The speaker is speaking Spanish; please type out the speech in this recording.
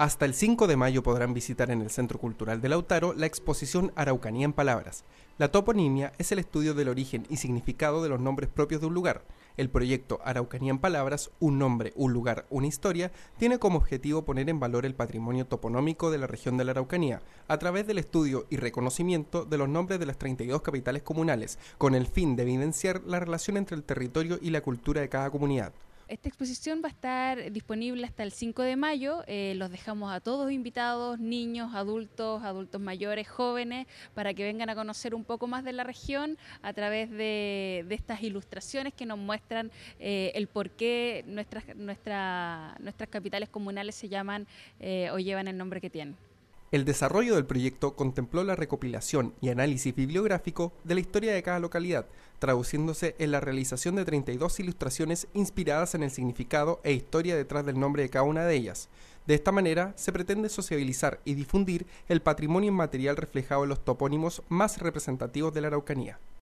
Hasta el 5 de mayo podrán visitar en el Centro Cultural de Lautaro la exposición Araucanía en Palabras. La toponimia es el estudio del origen y significado de los nombres propios de un lugar. El proyecto Araucanía en Palabras, un nombre, un lugar, una historia, tiene como objetivo poner en valor el patrimonio toponómico de la región de la Araucanía a través del estudio y reconocimiento de los nombres de las 32 capitales comunales, con el fin de evidenciar la relación entre el territorio y la cultura de cada comunidad esta exposición va a estar disponible hasta el 5 de mayo. Eh, los dejamos a todos invitados, niños, adultos, adultos mayores, jóvenes, para que vengan a conocer un poco más de la región a través de, estas ilustraciones que nos muestran eh, el por qué nuestras, nuestras capitales comunales se llaman eh, o llevan el nombre que tienen. El desarrollo del proyecto contempló la recopilación y análisis bibliográfico de la historia de cada localidad, traduciéndose en la realización de 32 ilustraciones inspiradas en el significado e historia detrás del nombre de cada una de ellas. De esta manera se pretende sociabilizar y difundir el patrimonio inmaterial reflejado en los topónimos más representativos de la Araucanía.